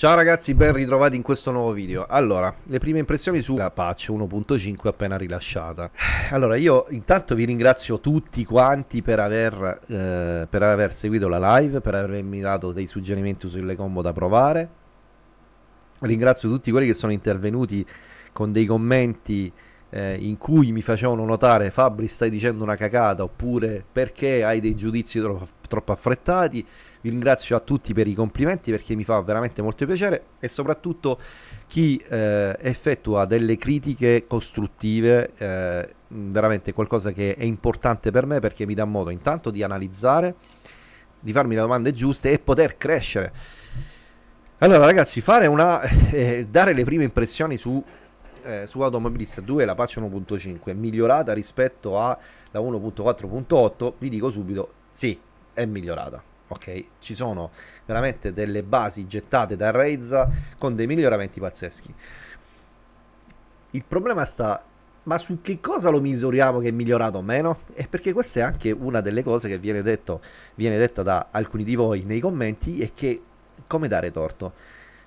Ciao ragazzi, ben ritrovati in questo nuovo video. Allora, le prime impressioni sulla patch 1.5 appena rilasciata. Allora, io intanto vi ringrazio tutti quanti per aver, eh, per aver seguito la live, per avermi dato dei suggerimenti sulle combo da provare. Ringrazio tutti quelli che sono intervenuti con dei commenti eh, in cui mi facevano notare Fabri stai dicendo una cacata oppure perché hai dei giudizi tro- troppo affrettati. Vi ringrazio a tutti per i complimenti perché mi fa veramente molto piacere e soprattutto chi eh, effettua delle critiche costruttive, eh, veramente qualcosa che è importante per me perché mi dà modo intanto di analizzare, di farmi le domande giuste e poter crescere. Allora ragazzi, fare una, eh, dare le prime impressioni su eh, su Automobilista 2 la patch 1.5 è migliorata rispetto alla 1.4.8, vi dico subito sì, è migliorata. Ok, ci sono veramente delle basi gettate da Reza con dei miglioramenti pazzeschi. Il problema sta ma su che cosa lo misuriamo che è migliorato o meno? E perché questa è anche una delle cose che viene, detto, viene detta da alcuni di voi nei commenti e che come dare torto?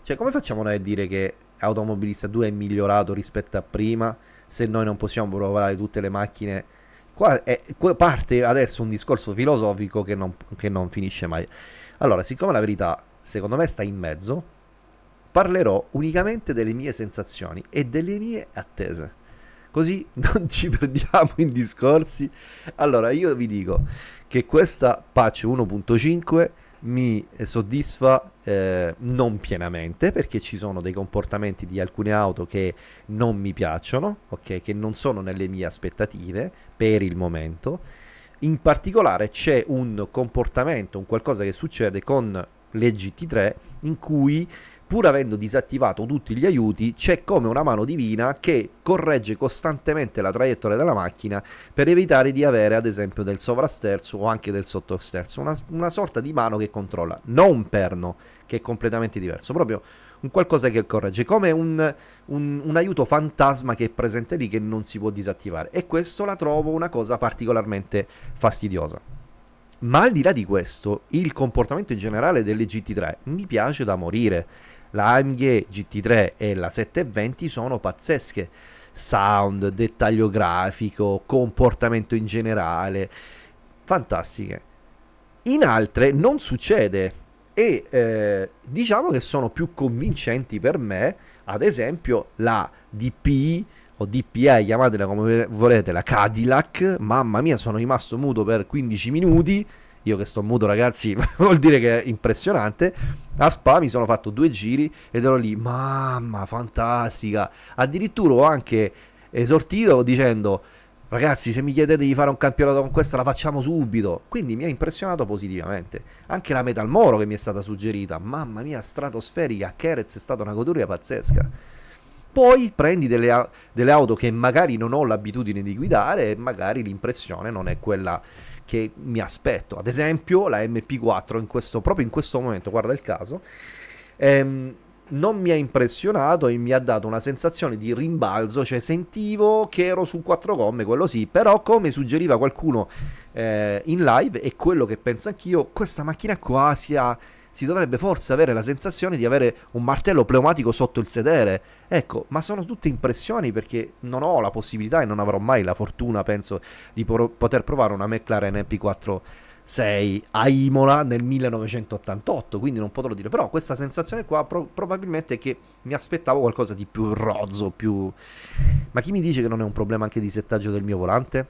Cioè come facciamo noi a dire che Automobilista 2 è migliorato rispetto a prima, se noi non possiamo provare tutte le macchine... Qua, è, parte adesso un discorso filosofico che non, che non finisce mai. Allora, siccome la verità secondo me sta in mezzo, parlerò unicamente delle mie sensazioni e delle mie attese così non ci perdiamo in discorsi. Allora, io vi dico che questa patch 1.5 mi soddisfa eh, non pienamente perché ci sono dei comportamenti di alcune auto che non mi piacciono, ok, che non sono nelle mie aspettative per il momento. In particolare c'è un comportamento, un qualcosa che succede con le GT3 in cui pur avendo disattivato tutti gli aiuti, c'è come una mano divina che corregge costantemente la traiettoria della macchina per evitare di avere ad esempio del sovrasterzo o anche del sottosterzo, una, una sorta di mano che controlla, non un perno che è completamente diverso, proprio un qualcosa che corregge, come un, un, un, aiuto fantasma che è presente lì che non si può disattivare. E questo la trovo una cosa particolarmente fastidiosa. Ma al di là di questo, il comportamento in generale delle GT3 mi piace da morire la AMG GT3 e la 720 sono pazzesche. Sound, dettaglio grafico, comportamento in generale, fantastiche. In altre non succede e eh, diciamo che sono più convincenti per me, ad esempio la DPI o DPA, chiamatela come volete, la Cadillac. Mamma mia, sono rimasto muto per 15 minuti io che sto muto ragazzi vuol dire che è impressionante a Spa mi sono fatto due giri ed ero lì mamma fantastica addirittura ho anche esortito dicendo ragazzi se mi chiedete di fare un campionato con questa la facciamo subito quindi mi ha impressionato positivamente anche la Metal Moro che mi è stata suggerita mamma mia stratosferica Kerez è stata una goduria pazzesca poi prendi delle, delle auto che magari non ho l'abitudine di guidare e magari l'impressione non è quella che mi aspetto. Ad esempio la MP4 in questo, proprio in questo momento, guarda il caso, ehm, non mi ha impressionato e mi ha dato una sensazione di rimbalzo, cioè sentivo che ero su quattro gomme, quello sì, però come suggeriva qualcuno eh, in live e quello che penso anch'io, questa macchina qua sia si dovrebbe forse avere la sensazione di avere un martello pneumatico sotto il sedere. Ecco, ma sono tutte impressioni perché non ho la possibilità e non avrò mai la fortuna, penso, di pro- poter provare una McLaren MP4 6 a Imola nel 1988, quindi non potrò dire, però questa sensazione qua pro- probabilmente è che mi aspettavo qualcosa di più rozzo, più... Ma chi mi dice che non è un problema anche di settaggio del mio volante?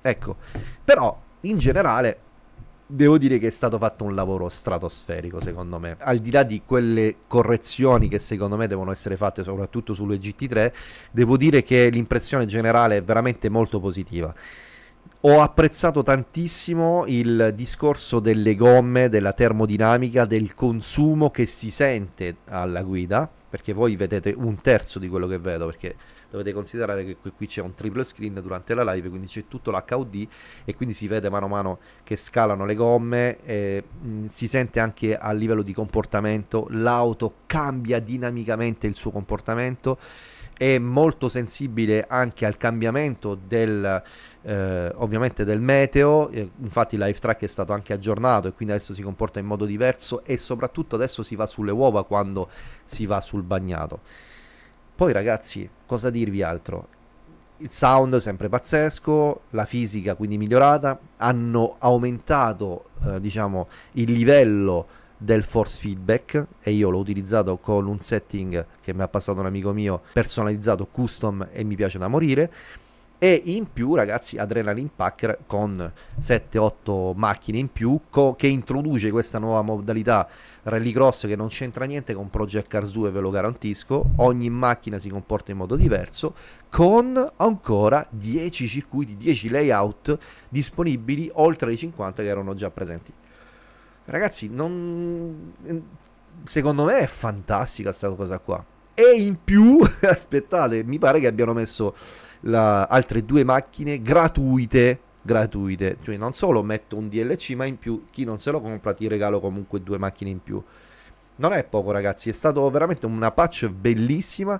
Ecco, però in generale devo dire che è stato fatto un lavoro stratosferico, secondo me. Al di là di quelle correzioni che secondo me devono essere fatte, soprattutto sulle GT3, devo dire che l'impressione generale è veramente molto positiva. Ho apprezzato tantissimo il discorso delle gomme, della termodinamica, del consumo che si sente alla guida, perché voi vedete un terzo di quello che vedo, perché dovete considerare che qui c'è un triple screen durante la live, quindi c'è tutto l'HUD e quindi si vede mano a mano che scalano le gomme, e, eh, mm, si sente anche a livello di comportamento, l'auto cambia dinamicamente il suo comportamento è molto sensibile anche al cambiamento del, eh, ovviamente del meteo, eh, infatti il live track è stato anche aggiornato e quindi adesso si comporta in modo diverso e soprattutto adesso si va sulle uova quando si va sul bagnato. Poi ragazzi, cosa dirvi altro? Il sound è sempre pazzesco, la fisica quindi migliorata, hanno aumentato eh, diciamo il livello del force feedback e io l'ho utilizzato con un setting che mi ha passato un amico mio personalizzato custom e mi piace da morire e in più ragazzi Adrenaline Pack con 7-8 macchine in più co- che introduce questa nuova modalità rallycross che non c'entra niente con Project Cars 2 ve lo garantisco ogni macchina si comporta in modo diverso con ancora 10 circuiti 10 layout disponibili oltre ai 50 che erano già presenti ragazzi non... Mm, secondo me è fantastica questa cosa qua e in più, aspettate, mi pare che abbiano messo la, altre due macchine gratuite gratuite. Cioè, non solo metto un DLC, ma in più chi non se lo compra ti regalo comunque due macchine in più. Non è poco, ragazzi, è stato veramente una patch bellissima.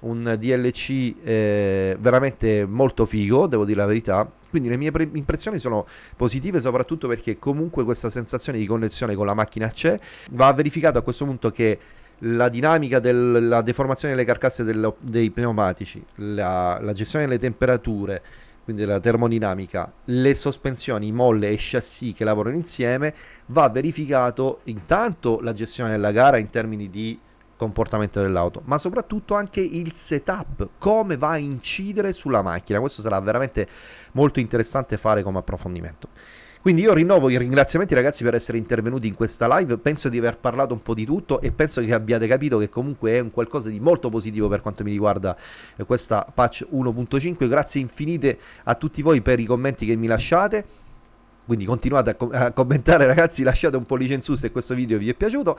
Un DLC eh, veramente molto figo, devo dire la verità. Quindi le mie pre- impressioni sono positive, soprattutto perché comunque questa sensazione di connessione con la macchina c'è. Va verificato a questo punto che la dinamica della deformazione delle carcasse del, dei pneumatici, la, la, gestione delle temperature, quindi la termodinamica, le sospensioni, molle e chassis che lavorano insieme, va verificato intanto la gestione della gara in termini di comportamento dell'auto, ma soprattutto anche il setup, come va a incidere sulla macchina. Questo sarà veramente molto interessante fare come approfondimento. Quindi io rinnovo i ringraziamenti ragazzi per essere intervenuti in questa live, penso di aver parlato un po' di tutto e penso che abbiate capito che comunque è un qualcosa di molto positivo per quanto mi riguarda eh, questa patch 1.5. Grazie infinite a tutti voi per i commenti che mi lasciate. Quindi continuate a, com- a commentare ragazzi, lasciate un pollice in su se questo video vi è piaciuto.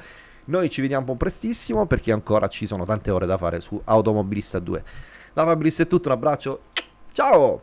Noi ci vediamo prestissimo perché ancora ci sono tante ore da fare su Automobilista 2. Da Fabrizio è tutto, un abbraccio, ciao!